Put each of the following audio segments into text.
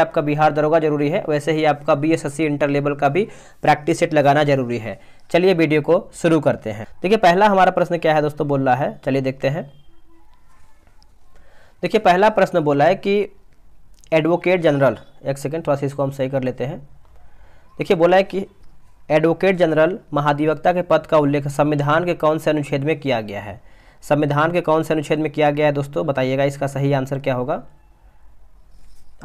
आपका बिहार दरोगा जरूरी है वैसे ही आपका बी एस इंटर लेवल का भी प्रैक्टिस सेट लगाना जरूरी है चलिए वीडियो को शुरू करते हैं देखिए पहला हमारा प्रश्न क्या है दोस्तों बोल रहा है चलिए देखते हैं देखिए पहला प्रश्न बोला है कि एडवोकेट जनरल एक सेकेंड थोड़ा सा इसको हम सही कर लेते हैं देखिए बोला है कि एडवोकेट जनरल महाधिवक्ता के पद का उल्लेख संविधान के कौन से अनुच्छेद में किया गया है संविधान के कौन से अनुच्छेद में किया गया है दोस्तों बताइएगा इसका सही आंसर क्या होगा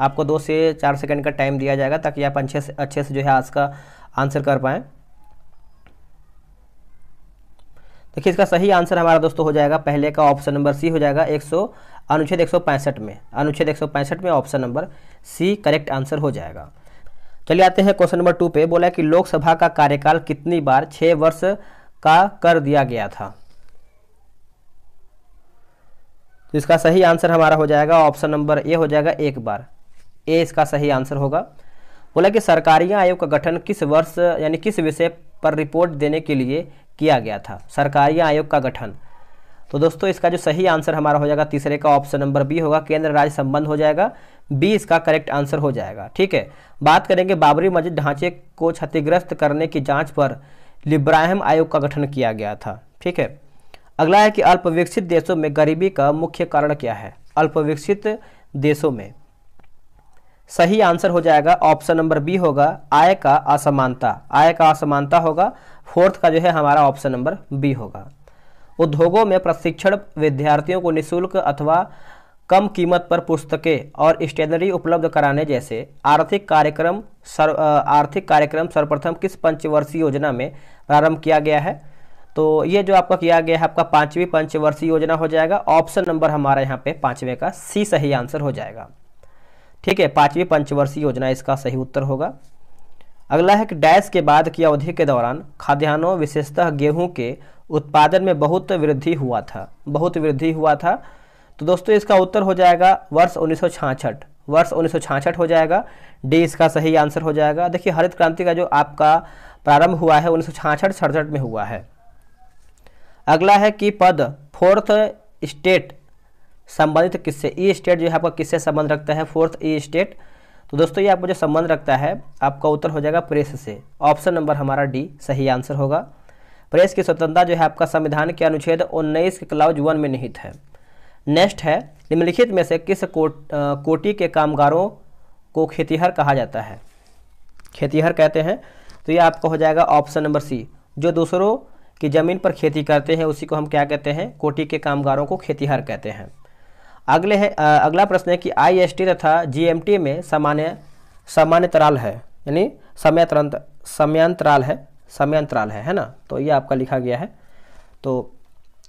आपको दो से चार सेकंड का टाइम दिया जाएगा ताकि आप अच्छे से अच्छे से जो है आज का आंसर कर पाएँ देखिए इसका सही आंसर हमारा दोस्तों हो जाएगा पहले का ऑप्शन नंबर सी हो जाएगा एक सौ अनुच्छेद एक सौ पैंसठ में अनुच्छेद एक सौ पैंसठ में option number C correct answer हो जाएगा चलिए आते हैं क्वेश्चन नंबर टू पे बोला कि लोकसभा का कार्यकाल कितनी बार छः वर्ष का कर दिया गया था तो इसका सही आंसर हमारा हो जाएगा ऑप्शन नंबर ए हो जाएगा एक बार ए इसका सही आंसर होगा बोला कि सरकारी आयोग का गठन किस वर्ष यानी किस विषय पर रिपोर्ट देने के लिए किया गया था सरकारी आयोग का गठन तो दोस्तों इसका जो सही आंसर हमारा हो जाएगा तीसरे का ऑप्शन नंबर बी होगा केंद्र राज्य संबंध हो जाएगा बी इसका करेक्ट आंसर हो जाएगा ठीक है बात करेंगे बाबरी मस्जिद ढांचे को क्षतिग्रस्त करने की जांच पर लिब्राहिम आयोग का गठन किया गया था ठीक है अगला है कि अल्पविकसित देशों में गरीबी का मुख्य कारण क्या है अल्पविकसित देशों में सही आंसर हो जाएगा ऑप्शन नंबर बी होगा आय का असमानता आय का असमानता होगा फोर्थ का जो है हमारा ऑप्शन नंबर बी होगा उद्योगों में प्रशिक्षण विद्यार्थियों को निःशुल्क अथवा कम कीमत पर पुस्तकें और स्टेशनरी उपलब्ध कराने जैसे आर्थिक कार्यक्रम सर आर्थिक कार्यक्रम सर्वप्रथम किस पंचवर्षीय योजना में प्रारंभ किया गया है तो ये जो आपका किया गया है आपका पांचवी पंचवर्षीय योजना हो जाएगा ऑप्शन नंबर हमारा यहाँ पे पांचवें का सी सही आंसर हो जाएगा ठीक है पांचवी पंचवर्षीय योजना इसका सही उत्तर होगा अगला है कि डैश के बाद की अवधि के दौरान खाद्यान्नों विशेषतः गेहूं के उत्पादन में बहुत वृद्धि हुआ था बहुत वृद्धि हुआ था तो दोस्तों इसका उत्तर हो जाएगा वर्ष उन्नीस वर्ष उन्नीस हो जाएगा डी इसका सही आंसर हो जाएगा देखिए हरित क्रांति का जो आपका प्रारंभ हुआ है उन्नीस सौ में हुआ है अगला है कि पद फोर्थ स्टेट संबंधित किससे ई e स्टेट जो है आपका किससे संबंध रखता है फोर्थ ई स्टेट तो दोस्तों ये आपको जो संबंध रखता है आपका उत्तर हो जाएगा प्रेस से ऑप्शन नंबर हमारा डी सही आंसर होगा प्रेस की स्वतंत्रता जो है आपका संविधान के अनुच्छेद उन्नीस के क्लाउज वन में निहित है नेक्स्ट है निम्नलिखित में से किस कोट आ, कोटि के कामगारों को खेतीहर कहा जाता है खेतीहर कहते हैं तो ये आपका हो जाएगा ऑप्शन नंबर सी जो दूसरों की ज़मीन पर खेती करते हैं उसी को हम क्या कहते हैं कोटि के कामगारों को खेतीहर कहते हैं अगले है आ, अगला प्रश्न है कि आईएसटी तथा जीएमटी में सामान्य सामान्यतराल है यानी तरंत समयांतराल है समयांतराल है है ना तो ये आपका लिखा गया है तो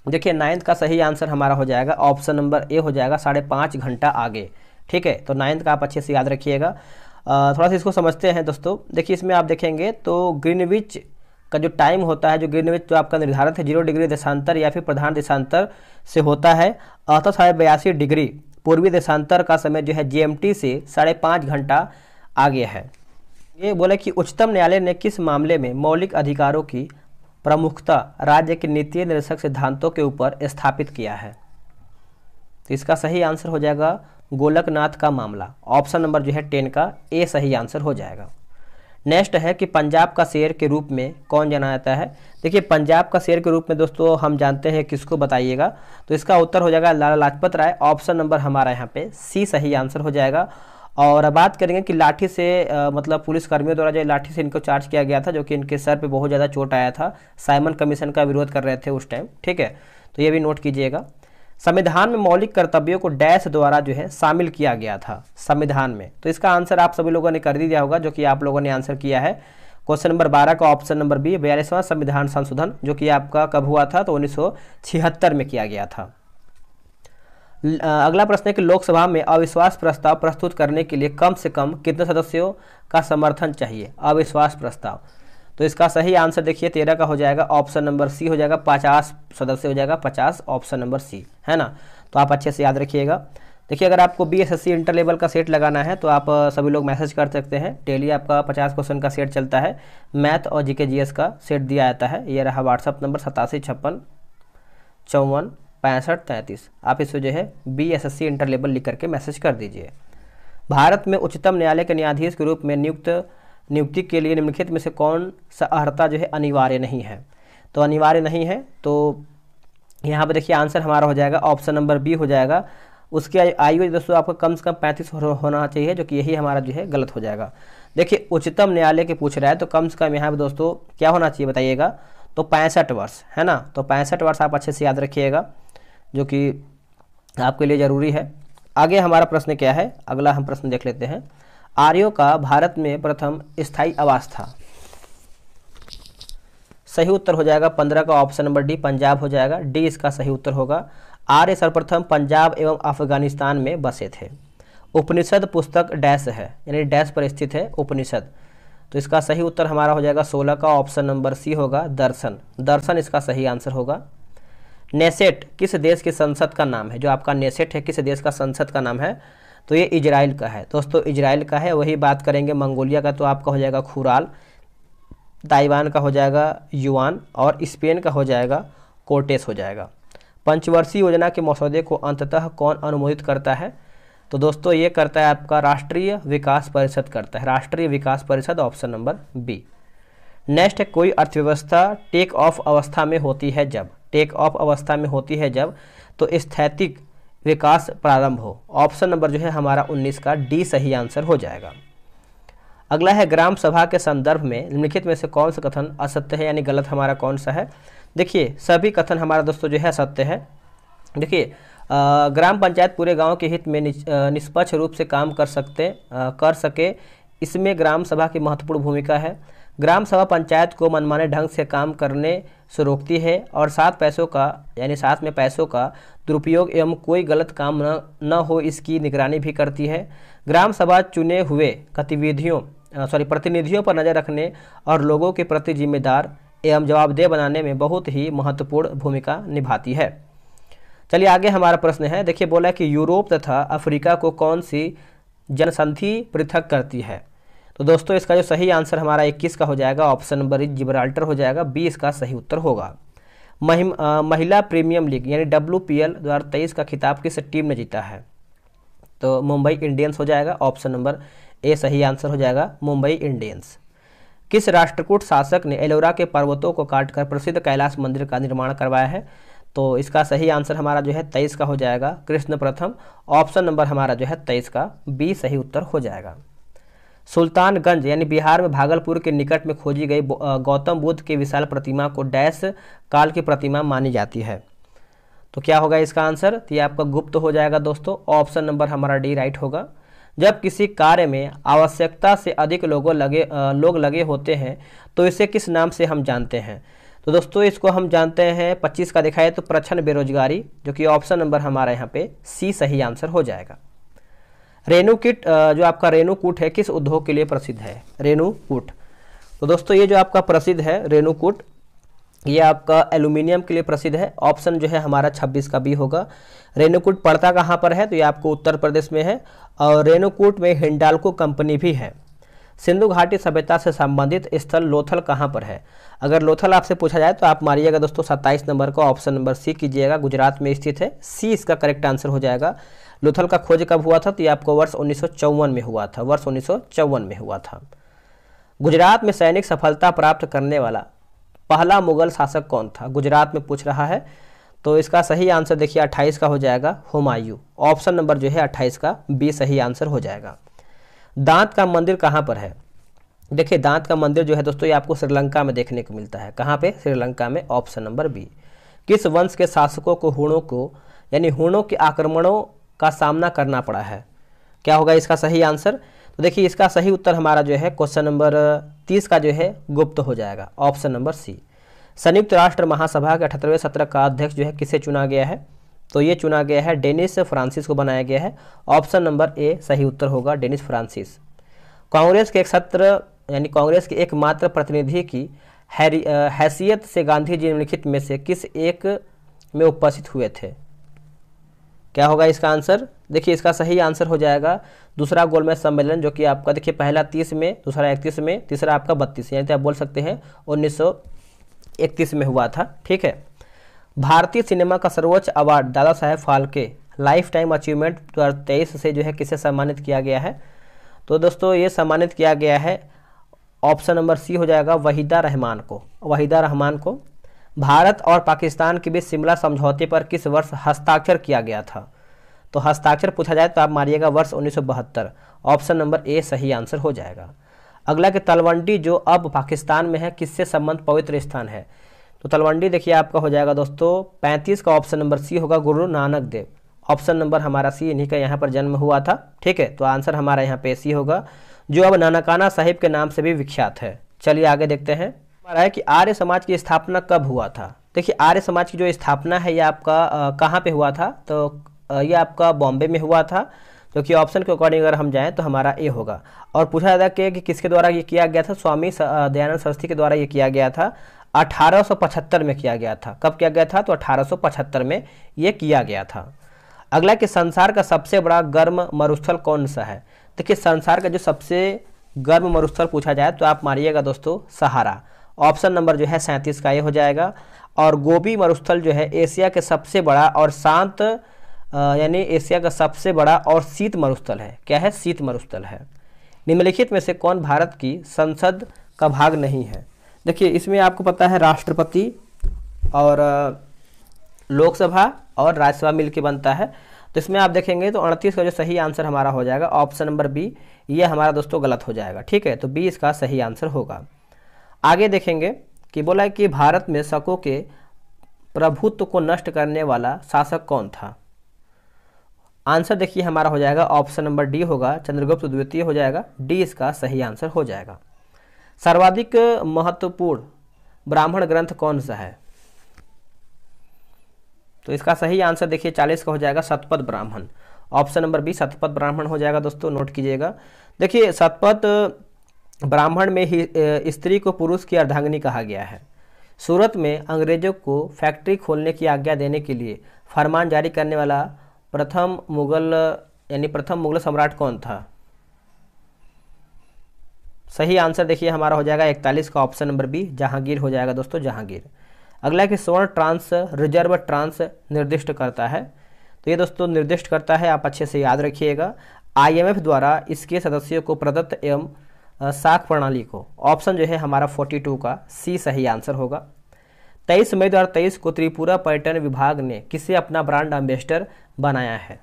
देखिए नाइन्थ का सही आंसर हमारा हो जाएगा ऑप्शन नंबर ए हो जाएगा साढ़े पाँच घंटा आगे ठीक है तो नाइन्थ का आप अच्छे से याद रखिएगा थोड़ा सा इसको समझते हैं दोस्तों देखिए इसमें आप देखेंगे तो ग्रीनविच का जो टाइम होता है जो ग्रीनविच जो आपका निर्धारित है जीरो डिग्री देशांतर या फिर प्रधान देशांतर से होता है अतः साढ़े बयासी डिग्री पूर्वी देशांतर का समय जो है जे से साढ़े पाँच घंटा आगे है ये बोले कि उच्चतम न्यायालय ने किस मामले में मौलिक अधिकारों की प्रमुखता राज्य के नीति निरीक्षक सिद्धांतों के ऊपर स्थापित किया है तो इसका सही आंसर हो जाएगा गोलकनाथ का मामला ऑप्शन नंबर जो है टेन का ए सही आंसर हो जाएगा नेक्स्ट है कि पंजाब का शेयर के रूप में कौन जाना जाता है देखिए पंजाब का शेयर के रूप में दोस्तों हम जानते हैं किसको बताइएगा तो इसका उत्तर हो जाएगा लाला लाजपत राय ऑप्शन नंबर हमारा यहाँ पे सी सही आंसर हो जाएगा और बात करेंगे कि लाठी से आ, मतलब पुलिसकर्मियों द्वारा जो लाठी से इनको चार्ज किया गया था जो कि इनके सर पर बहुत ज़्यादा चोट आया था साइमन कमीशन का विरोध कर रहे थे उस टाइम ठीक है तो ये भी नोट कीजिएगा संविधान में मौलिक कर्तव्यों को डैश द्वारा जो है शामिल किया गया था संविधान में तो इसका आंसर आप सभी लोगों ने कर दिया होगा जो कि आप लोगों ने आंसर किया है क्वेश्चन नंबर बारह का ऑप्शन नंबर बी बयालीसवां संविधान संशोधन जो कि आपका कब हुआ था तो उन्नीस में किया गया था अगला प्रश्न है कि लोकसभा में अविश्वास प्रस्ताव प्रस्तुत करने के लिए कम से कम कितने सदस्यों का समर्थन चाहिए अविश्वास प्रस्ताव तो इसका सही आंसर देखिए तेरह का हो जाएगा ऑप्शन नंबर सी हो जाएगा पचास सदस्य हो जाएगा पचास ऑप्शन नंबर सी है ना तो आप अच्छे से याद रखिएगा देखिए अगर आपको B S S C inter level का सेट लगाना है तो आप सभी लोग मैसेज कर सकते हैं डेली आपका पचास क्वेश्चन का सेट चलता है मैथ और जीके जीएस का सेट दिया जाता है ये रहा व्हाट्सअप नंबर सतासी छप्पन चौवन पैंसठ तैंतीस आप इसे जो है B S S C inter level लिख करके मैसेज कर दीजिए भारत में उच्चतम न्यायालय के न्यायाधीश के रूप में नियुक्त नियुक्ति के लिए निम्नलिखित में से कौन सा अर्ता जो है अनिवार्य नहीं है तो अनिवार्य नहीं है तो यहाँ पर देखिए आंसर हमारा हो जाएगा ऑप्शन नंबर बी हो जाएगा उसके आयु दोस्तों आपको कम से कम पैंतीस होना चाहिए जो कि यही हमारा जो है गलत हो जाएगा देखिए उच्चतम न्यायालय के पूछ रहा है तो कम से कम यहाँ पर दोस्तों क्या होना चाहिए बताइएगा तो पैंसठ वर्ष है ना तो पैंसठ वर्ष आप अच्छे से याद रखिएगा जो कि आपके लिए ज़रूरी है आगे हमारा प्रश्न क्या है अगला हम प्रश्न देख लेते हैं आर्यों का भारत में प्रथम स्थायी आवास था सही उत्तर हो जाएगा पंद्रह का ऑप्शन नंबर डी पंजाब हो जाएगा डी इसका सही उत्तर होगा आर्य सर्वप्रथम पंजाब एवं अफगानिस्तान में बसे थे उपनिषद पुस्तक डैश है यानी डैश पर स्थित है उपनिषद तो इसका सही उत्तर हमारा हो जाएगा सोलह का ऑप्शन नंबर सी होगा दर्शन दर्शन इसका सही आंसर होगा नेसेट किस देश की संसद का नाम है जो आपका नेसेट है किस देश का संसद का नाम है तो ये इजराइल का है दोस्तों इजराइल का है वही बात करेंगे मंगोलिया का तो आपका हो जाएगा खुराल ताइवान का हो जाएगा युआन और स्पेन का हो जाएगा कोटेस हो जाएगा पंचवर्षीय योजना के मसौदे को अंततः कौन अनुमोदित करता है तो दोस्तों ये करता है आपका राष्ट्रीय विकास परिषद करता है राष्ट्रीय विकास परिषद ऑप्शन नंबर बी नेक्स्ट कोई अर्थव्यवस्था टेक ऑफ अवस्था में होती है जब टेक ऑफ अवस्था में होती है जब तो स्थैतिक विकास प्रारंभ हो ऑप्शन नंबर जो है हमारा 19 का डी सही आंसर हो जाएगा अगला है ग्राम सभा के संदर्भ में निम्नलिखित में से कौन सा कथन असत्य है यानी गलत हमारा कौन सा है देखिए सभी कथन हमारा दोस्तों जो है असत्य है देखिए ग्राम पंचायत पूरे गांव के हित में निष्पक्ष रूप से काम कर सकते आ, कर सके इसमें ग्राम सभा की महत्वपूर्ण भूमिका है ग्राम सभा पंचायत को मनमाने ढंग से काम करने से रोकती है और सात पैसों का यानी साथ में पैसों का दुरुपयोग एवं कोई गलत काम न न हो इसकी निगरानी भी करती है ग्राम सभा चुने हुए गतिविधियों सॉरी प्रतिनिधियों पर नज़र रखने और लोगों के प्रति जिम्मेदार एवं जवाबदेह बनाने में बहुत ही महत्वपूर्ण भूमिका निभाती है चलिए आगे हमारा प्रश्न है देखिए बोला कि यूरोप तथा अफ्रीका को कौन सी जनसंधि पृथक करती है तो दोस्तों इसका जो सही आंसर हमारा 21 का हो जाएगा ऑप्शन नंबर जिब्राल्टर हो जाएगा 20 का सही उत्तर होगा महिला प्रीमियम लीग यानी डब्ल्यू पी एल दो हज़ार तेईस का खिताब किस टीम ने जीता है तो मुंबई इंडियंस हो जाएगा ऑप्शन नंबर ए सही आंसर हो जाएगा मुंबई इंडियंस किस राष्ट्रकूट शासक ने एलोरा के पर्वतों को काटकर प्रसिद्ध कैलाश मंदिर का निर्माण करवाया है तो इसका सही आंसर हमारा जो है तेईस का हो जाएगा कृष्ण प्रथम ऑप्शन नंबर हमारा जो है तेईस का बी सही उत्तर हो जाएगा सुल्तानगंज यानी बिहार में भागलपुर के निकट में खोजी गई गौतम बुद्ध की विशाल प्रतिमा को डैश काल की प्रतिमा मानी जाती है तो क्या होगा इसका आंसर तो ये आपका गुप्त हो जाएगा दोस्तों ऑप्शन नंबर हमारा डी राइट होगा जब किसी कार्य में आवश्यकता से अधिक लोगों लगे लोग लगे होते हैं तो इसे किस नाम से हम जानते हैं तो दोस्तों इसको हम जानते हैं पच्चीस का दिखाए तो प्रछन्न बेरोजगारी जो कि ऑप्शन नंबर हमारे यहाँ पे सी सही आंसर हो जाएगा रेणुकीट जो आपका रेणुकूट है किस उद्योग के लिए प्रसिद्ध है रेणुकूट तो दोस्तों ये जो आपका प्रसिद्ध है रेणुकूट ये आपका एल्यूमिनियम के लिए प्रसिद्ध है ऑप्शन जो है हमारा 26 का भी होगा रेणुकूट पड़ता कहाँ पर है तो ये आपको उत्तर प्रदेश में है और रेणुकूट में हिंडालको कंपनी भी है सिंधु घाटी सभ्यता से संबंधित स्थल लोथल कहाँ पर है अगर लोथल आपसे पूछा जाए तो आप मारिएगा दोस्तों 27 नंबर का ऑप्शन नंबर सी कीजिएगा गुजरात में स्थित है सी इसका करेक्ट आंसर हो जाएगा लुथल का खोज कब हुआ था तो ये आपको वर्ष उन्नीस में हुआ था वर्ष उन्नीस में हुआ था गुजरात में सैनिक सफलता प्राप्त करने वाला पहला मुगल शासक कौन था गुजरात में पूछ रहा है तो इसका सही आंसर देखिए 28 का हो जाएगा हुमायूं ऑप्शन नंबर जो है 28 का बी सही आंसर हो जाएगा दांत का मंदिर कहाँ पर है देखिए दांत का मंदिर जो है दोस्तों ये आपको श्रीलंका में देखने को मिलता है कहाँ पे श्रीलंका में ऑप्शन नंबर बी किस वंश के शासकों को हुणों को यानी हुणों के आक्रमणों का सामना करना पड़ा है क्या होगा इसका सही आंसर तो देखिए इसका सही उत्तर हमारा जो है क्वेश्चन नंबर तीस का जो है गुप्त हो जाएगा ऑप्शन नंबर सी संयुक्त राष्ट्र महासभा के अठहत्तरवें सत्र का अध्यक्ष जो है किसे चुना गया है तो ये चुना गया है डेनिस फ्रांसिस को बनाया गया है ऑप्शन नंबर ए सही उत्तर होगा डेनिस फ्रांसिस कांग्रेस के एक सत्र यानी कांग्रेस के एकमात्र प्रतिनिधि की हैसियत से गांधी जी निम्नलिखित में से किस एक में उपस्थित हुए थे क्या होगा इसका आंसर देखिए इसका सही आंसर हो जाएगा दूसरा गोलमेज सम्मेलन जो कि आपका देखिए पहला तीस में दूसरा इकतीस में तीसरा आपका बत्तीस यानी आप बोल सकते हैं उन्नीस इकतीस में हुआ था ठीक है भारतीय सिनेमा का सर्वोच्च award Dada Saheb Phalke life time achievement दो से जो है किसे सम्मानित किया गया है तो दोस्तों ये सम्मानित किया गया है ऑप्शन नंबर सी हो जाएगा वहीदा रहमान को वहीदा रहमान को भारत और पाकिस्तान के बीच शिमला समझौते पर किस वर्ष हस्ताक्षर किया गया था तो हस्ताक्षर पूछा जाए तो आप मारिएगा वर्ष उन्नीस ऑप्शन नंबर ए सही आंसर हो जाएगा अगला कि तलवंडी जो अब पाकिस्तान में है किससे संबंध पवित्र स्थान है तो तलवंडी देखिए आपका हो जाएगा दोस्तों पैंतीस का ऑप्शन नंबर सी होगा गुरु नानक देव ऑप्शन नंबर हमारा सी इन्हीं का यहाँ पर जन्म हुआ था ठीक है तो आंसर हमारा यहाँ पे सी होगा जो अब नानकाना साहिब के नाम से भी विख्यात है चलिए आगे देखते हैं रहा है कि आर्य समाज की स्थापना कब हुआ था देखिए आर्य समाज की जो स्थापना है ये आपका कहाँ पे हुआ था तो ये आपका बॉम्बे में हुआ था जो कि ऑप्शन के अकॉर्डिंग अगर हम जाएं तो हमारा ए होगा और पूछा जाता है कि किसके द्वारा ये किया गया था स्वामी दयानंद सरस्वती के द्वारा ये किया गया था 1875 में किया गया था कब किया गया था तो 1875 में ये किया गया था अगला कि संसार का सबसे बड़ा गर्म मरुस्थल कौन सा है देखिए संसार का जो सबसे गर्म मरुस्थल पूछा जाए तो आप मारिएगा दोस्तों सहारा ऑप्शन नंबर जो है सैंतीस का ये हो जाएगा और गोभी मरुस्थल जो है एशिया के सबसे बड़ा और शांत यानी एशिया का सबसे बड़ा और शीत मरुस्थल है क्या है शीत मरुस्थल है निम्नलिखित में से कौन भारत की संसद का भाग नहीं है देखिए इसमें आपको पता है राष्ट्रपति और लोकसभा और राज्यसभा मिल बनता है तो इसमें आप देखेंगे तो अड़तीस का जो सही आंसर हमारा हो जाएगा ऑप्शन नंबर बी ये हमारा दोस्तों गलत हो जाएगा ठीक है तो बी इसका सही आंसर होगा आगे देखेंगे कि बोला है कि भारत में शकों के प्रभुत्व को नष्ट करने वाला शासक कौन था आंसर देखिए हमारा हो जाएगा ऑप्शन नंबर डी होगा चंद्रगुप्त द्वितीय हो जाएगा डी इसका सही आंसर हो जाएगा सर्वाधिक महत्वपूर्ण ब्राह्मण ग्रंथ कौन सा है तो इसका सही आंसर देखिए चालीस का हो जाएगा सतपथ ब्राह्मण ऑप्शन नंबर बी सतपथ ब्राह्मण हो जाएगा दोस्तों नोट कीजिएगा देखिए सतपथ ब्राह्मण में ही स्त्री को पुरुष की अर्धांग्नि कहा गया है सूरत में अंग्रेजों को फैक्ट्री खोलने की आज्ञा देने के लिए फरमान जारी करने वाला प्रथम मुगल यानी प्रथम मुगल सम्राट कौन था सही आंसर देखिए हमारा हो जाएगा इकतालीस का ऑप्शन नंबर बी जहांगीर हो जाएगा दोस्तों जहांगीर अगला कि स्वर्ण ट्रांस रिजर्व ट्रांस निर्दिष्ट करता है तो ये दोस्तों निर्दिष्ट करता है आप अच्छे से याद रखिएगा आईएमएफ द्वारा इसके सदस्यों को प्रदत्त एवं साख प्रणाली को ऑप्शन जो है हमारा 42 का सी सही आंसर होगा 23 मई दो को त्रिपुरा पर्यटन विभाग ने किसे अपना ब्रांड एम्बेस्डर बनाया है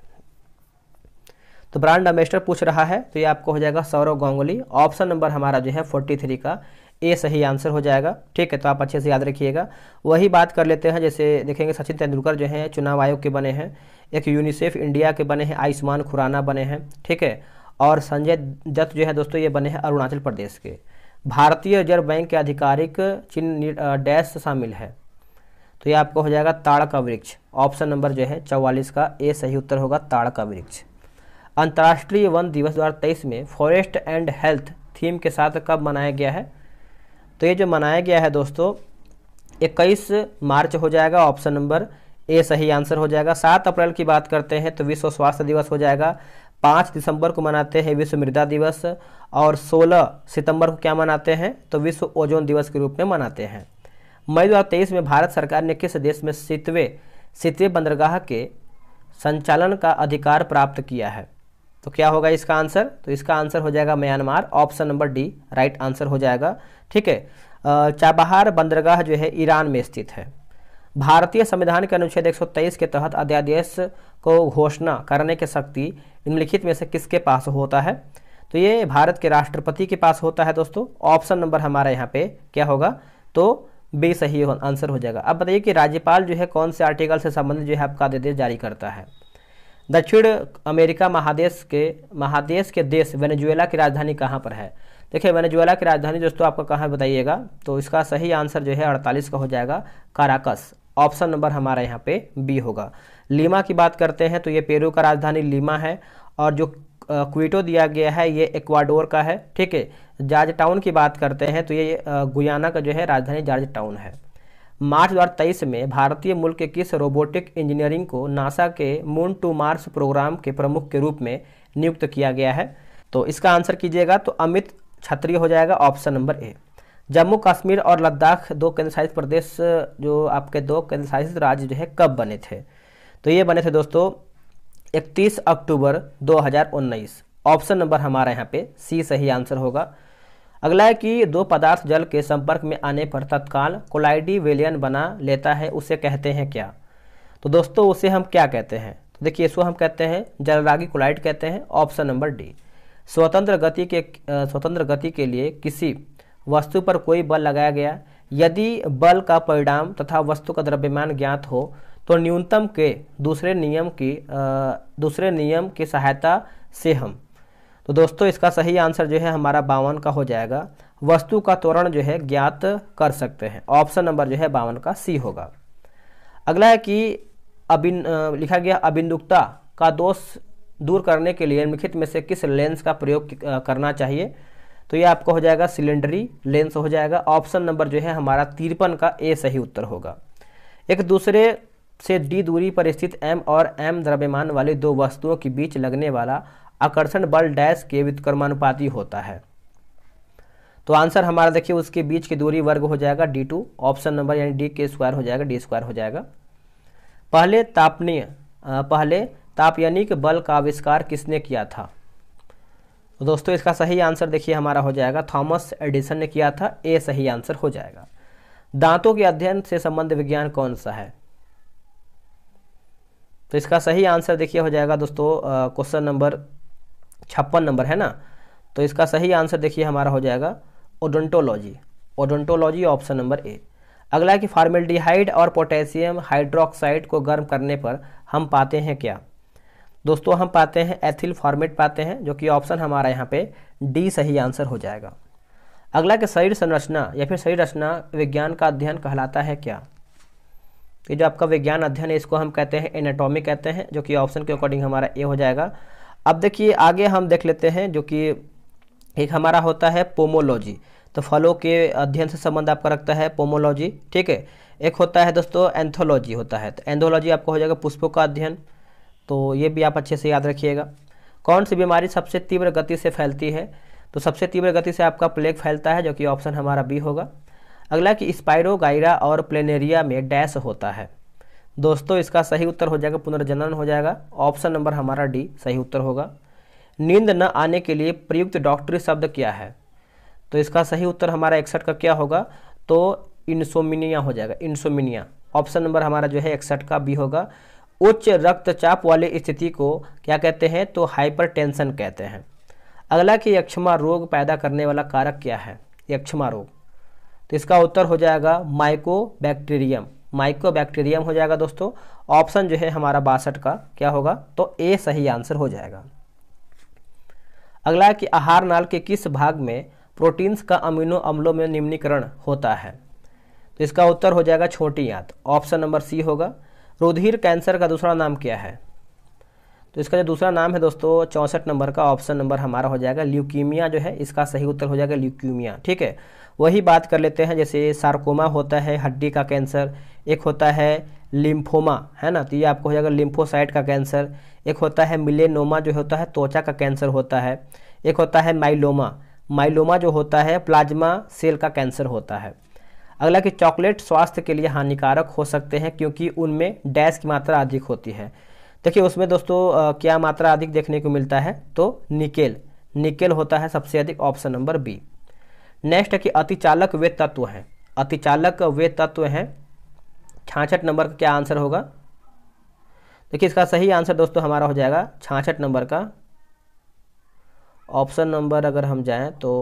तो ब्रांड एम्बेस्टर पूछ रहा है तो ये आपको हो जाएगा सौरव गांगुली ऑप्शन नंबर हमारा जो है 43 का ए सही आंसर हो जाएगा ठीक है तो आप अच्छे से याद रखिएगा वही बात कर लेते हैं जैसे देखेंगे सचिन तेंदुलकर जो है चुनाव आयोग के बने हैं एक यूनिसेफ इंडिया के बने हैं आयुष्मान खुराना बने हैं ठीक है और संजय दत्त जो है दोस्तों ये बने हैं अरुणाचल प्रदेश के भारतीय रिजर्व बैंक के आधिकारिक चिन्ह डैश शामिल है तो ये आपको हो जाएगा ताड़ का वृक्ष ऑप्शन नंबर जो है चौवालीस का ए सही उत्तर होगा ताड़ का वृक्ष अंतर्राष्ट्रीय वन दिवस दो हज़ार में फॉरेस्ट एंड हेल्थ थीम के साथ कब मनाया गया है तो ये जो मनाया गया है दोस्तों इक्कीस मार्च हो जाएगा ऑप्शन नंबर ए सही आंसर हो जाएगा सात अप्रैल की बात करते हैं तो विश्व स्वास्थ्य दिवस हो जाएगा पाँच दिसंबर को मनाते हैं विश्व मृदा दिवस और सोलह सितंबर को क्या मनाते हैं तो विश्व ओजोन दिवस के रूप में मनाते हैं मई दो में भारत सरकार ने किस देश में सितवे सितवे बंदरगाह के संचालन का अधिकार प्राप्त किया है तो क्या होगा इसका आंसर तो इसका आंसर हो जाएगा Myanmar option number D right answer हो जाएगा ठीक है चाबहार बंदरगाह जो है ईरान में स्थित है भारतीय संविधान के अनुच्छेद 123 के तहत अध्यादेश को घोषणा करने की शक्ति निम्नलिखित में से किसके पास होता है तो ये भारत के राष्ट्रपति के पास होता है दोस्तों ऑप्शन नंबर हमारा यहाँ पे क्या होगा तो बी सही आंसर हो जाएगा अब बताइए कि राज्यपाल जो है कौन से आर्टिकल से संबंधित जो है आपका आदेश जारी करता है दक्षिण अमेरिका महादेश के महादेश के देश वेनेजुएला की राजधानी कहाँ पर है देखिए वेनेजुएला की राजधानी दोस्तों आपका कहाँ बताइएगा तो इसका सही आंसर जो है अड़तालीस का हो जाएगा काराकस ऑप्शन नंबर हमारा यहाँ पे बी होगा लीमा की बात करते हैं तो ये पेरू का राजधानी लीमा है और जो क्विटो दिया गया है ये एक्वाडोर का है ठीक है जार्ज टाउन की बात करते हैं तो ये गुयाना का जो है राजधानी जार्ज टाउन है मार्च 2023 में भारतीय मूल के किस रोबोटिक इंजीनियरिंग को नासा के मून टू मार्स प्रोग्राम के प्रमुख के रूप में नियुक्त किया गया है तो इसका आंसर कीजिएगा तो अमित छत्री हो जाएगा option number A Jammu Kashmir और लद्दाख दो केंद्रशासित प्रदेश जो आपके दो केंद्रशासित राज्य जो है कब बने थे तो ये बने थे दोस्तों 31 अक्टूबर 2019 ऑप्शन नंबर हमारा यहाँ पे सी सही आंसर होगा अगला है कि दो पदार्थ जल के संपर्क में आने पर तत्काल कोलाइडी वेलियन बना लेता है उसे कहते हैं क्या तो दोस्तों उसे हम क्या कहते हैं तो देखिए इसको हम कहते हैं जलरागी कोलाइड कहते हैं ऑप्शन नंबर डी स्वतंत्र गति के स्वतंत्र गति के लिए किसी वस्तु पर कोई बल लगाया गया यदि बल का परिणाम तथा वस्तु का द्रव्यमान ज्ञात हो तो न्यूनतम के दूसरे नियम की दूसरे नियम की सहायता से हम तो दोस्तों इसका सही आंसर जो है हमारा बावन का हो जाएगा वस्तु का त्वरण जो है ज्ञात कर सकते हैं ऑप्शन नंबर जो है बावन का सी होगा अगला है कि अबिन लिखा गया अबिंदुकता का दोष दूर करने के लिए निम्नलिखित में से किस लेंस का प्रयोग करना चाहिए तो ये आपको हो जाएगा सिलेंडरी लेंस हो जाएगा ऑप्शन नंबर जो है हमारा तिरपन का ए सही उत्तर होगा एक दूसरे से डी दूरी पर स्थित एम और एम द्रव्यमान वाली दो वस्तुओं के बीच लगने वाला आकर्षण बल डैश के व्युत्क्रमानुपाती होता है तो आंसर हमारा देखिए उसके बीच की दूरी वर्ग हो जाएगा डी टू ऑप्शन नंबर यानी डी के स्क्वायर हो जाएगा डी स्क्वायर हो जाएगा पहले तापनीय पहले तापयनिक बल का आविष्कार किसने किया था तो दोस्तों इसका सही आंसर देखिए हमारा हो जाएगा थॉमस एडिसन ने किया था ए सही आंसर हो जाएगा दांतों के अध्ययन से संबंध विज्ञान कौन सा है तो इसका सही आंसर देखिए हो जाएगा दोस्तों क्वेश्चन नंबर छप्पन नंबर है ना तो इसका सही आंसर देखिए हमारा हो जाएगा odontology odontology option number A अगला कि फार्मेल्डिहाइड और पोटेशियम हाइड्रोक्साइड को गर्म करने पर हम पाते हैं क्या दोस्तों हम पाते हैं एथिल फॉर्मेट पाते हैं जो कि ऑप्शन हमारा यहाँ पे डी सही आंसर हो जाएगा अगला के शरीर संरचना या फिर शरीर रचना विज्ञान का अध्ययन कहलाता है क्या ये जो आपका विज्ञान अध्ययन है इसको हम कहते हैं एनाटॉमी कहते हैं जो कि ऑप्शन के अकॉर्डिंग हमारा ए हो जाएगा अब देखिए आगे हम देख लेते हैं जो कि एक हमारा होता है पोमोलॉजी तो फलों के अध्ययन से संबंध आपका रखता है पोमोलॉजी ठीक है एक होता है दोस्तों एंथोलॉजी होता है तो एंथोलॉजी आपका हो जाएगा पुष्पों का अध्ययन तो ये भी आप अच्छे से याद रखिएगा कौन सी बीमारी सबसे तीव्र गति से फैलती है तो सबसे तीव्र गति से आपका प्लेग फैलता है जो कि ऑप्शन हमारा बी होगा अगला कि गायरा और प्लेनेरिया में डैश होता है दोस्तों इसका सही उत्तर हो जाएगा पुनर्जनन हो जाएगा ऑप्शन नंबर हमारा डी सही उत्तर होगा नींद न आने के लिए प्रयुक्त डॉक्टरी शब्द क्या है तो इसका सही उत्तर हमारा इकसठ का क्या होगा तो इंसोमिनिया हो जाएगा इंसोमिनिया ऑप्शन नंबर हमारा जो है इकसठ का बी होगा उच्च रक्तचाप वाली स्थिति को क्या कहते हैं तो हाइपरटेंशन कहते हैं अगला कि यक्षमा रोग पैदा करने वाला कारक क्या है यक्षमा रोग तो इसका उत्तर हो जाएगा माइकोबैक्टीरियम माइकोबैक्टीरियम हो जाएगा दोस्तों ऑप्शन जो है हमारा बासठ का क्या होगा तो ए सही आंसर हो जाएगा अगला है कि आहार नाल के किस भाग में प्रोटीन्स का अमीनो अम्लों में निम्नीकरण होता है तो इसका उत्तर हो जाएगा छोटी आंत ऑप्शन नंबर सी होगा रुधिर कैंसर का दूसरा नाम क्या है तो इसका जो दूसरा नाम है दोस्तों चौंसठ नंबर का ऑप्शन नंबर हमारा हो जाएगा ल्यूकीमिया जो है इसका सही उत्तर हो जाएगा ल्यूकीमिया ठीक है वही बात कर लेते हैं जैसे सार्कोमा होता है हड्डी का कैंसर एक होता है लिम्फोमा है ना तो ये आपको हो जाएगा लिम्फोसाइट का कैंसर एक होता है मिलेनोमा जो होता है त्वचा का कैंसर होता है एक होता है माइलोमा माइलोमा जो होता है प्लाज्मा सेल का कैंसर होता है अगला कि चॉकलेट स्वास्थ्य के लिए हानिकारक हो सकते हैं क्योंकि उनमें डैश की मात्रा अधिक होती है देखिए उसमें दोस्तों क्या मात्रा अधिक देखने को मिलता है तो निकेल निकेल होता है सबसे अधिक ऑप्शन नंबर बी नेक्स्ट है कि अतिचालक वे तत्व हैं अतिचालक वे तत्व हैं छाछठ नंबर का क्या आंसर होगा देखिए इसका सही आंसर दोस्तों हमारा हो जाएगा छाछठ नंबर का ऑप्शन नंबर अगर हम जाएं तो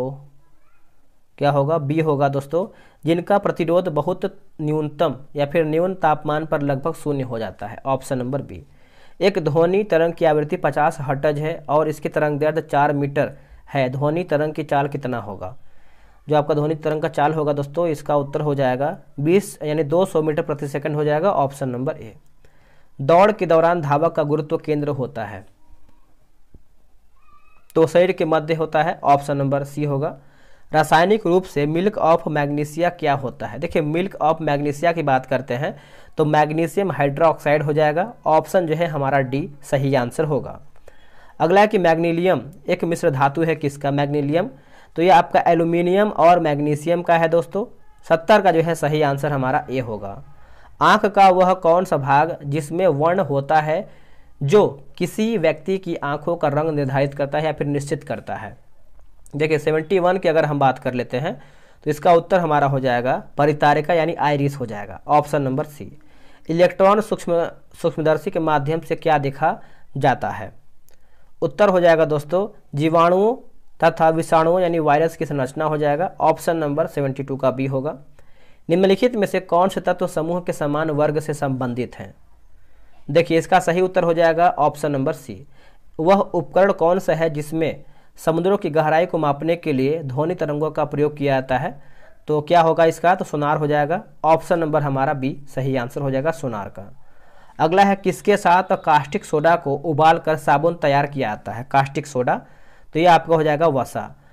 क्या होगा बी होगा दोस्तों जिनका प्रतिरोध बहुत न्यूनतम या फिर न्यून तापमान पर लगभग शून्य हो जाता है ऑप्शन नंबर बी एक ध्वनि तरंग की आवृत्ति 50 हटज है और इसकी तरंग दर्द चार मीटर है ध्वनि तरंग की चाल कितना होगा जो आपका ध्वनि तरंग का चाल होगा दोस्तों इसका उत्तर हो जाएगा 20 यानी 200 मीटर प्रति सेकंड हो जाएगा ऑप्शन नंबर ए दौड़ के दौरान धावक का गुरुत्व केंद्र होता है तो शरीर के मध्य होता है ऑप्शन नंबर सी होगा रासायनिक रूप से मिल्क ऑफ मैग्नीसिया क्या होता है देखिए मिल्क ऑफ मैग्नीसिया की बात करते हैं तो मैग्नीशियम हाइड्रोक्साइड हो जाएगा ऑप्शन जो है हमारा डी सही आंसर होगा अगला है कि मैग्नीलियम एक मिश्र धातु है किसका मैग्नीलियम तो ये आपका एल्यूमिनियम और मैग्नीशियम का है दोस्तों सत्तर का जो है सही आंसर हमारा ए होगा आँख का वह कौन सा भाग जिसमें वर्ण होता है जो किसी व्यक्ति की आँखों का रंग निर्धारित करता है या फिर निश्चित करता है देखिए सेवेंटी वन की अगर हम बात कर लेते हैं तो इसका उत्तर हमारा हो जाएगा परितारिका यानी आयरिस हो जाएगा ऑप्शन नंबर सी इलेक्ट्रॉन सूक्ष्म सूक्ष्मदर्शी के माध्यम से क्या देखा जाता है उत्तर हो जाएगा दोस्तों जीवाणुओं तथा विषाणुओं यानी वायरस की संरचना हो जाएगा ऑप्शन नंबर सेवेंटी टू का बी होगा निम्नलिखित में से कौन से तत्व समूह के समान वर्ग से संबंधित हैं देखिए इसका सही उत्तर हो जाएगा ऑप्शन नंबर सी वह उपकरण कौन सा है जिसमें समुद्रों की गहराई को मापने के लिए ध्वनि तरंगों का प्रयोग किया जाता है तो क्या होगा इसका तो सोनार हो जाएगा ऑप्शन नंबर हमारा बी सही आंसर हो जाएगा सोनार का अगला है किसके साथ कास्टिक सोडा को उबाल कर साबुन तैयार किया जाता है कास्टिक सोडा तो ये आपका हो जाएगा वसा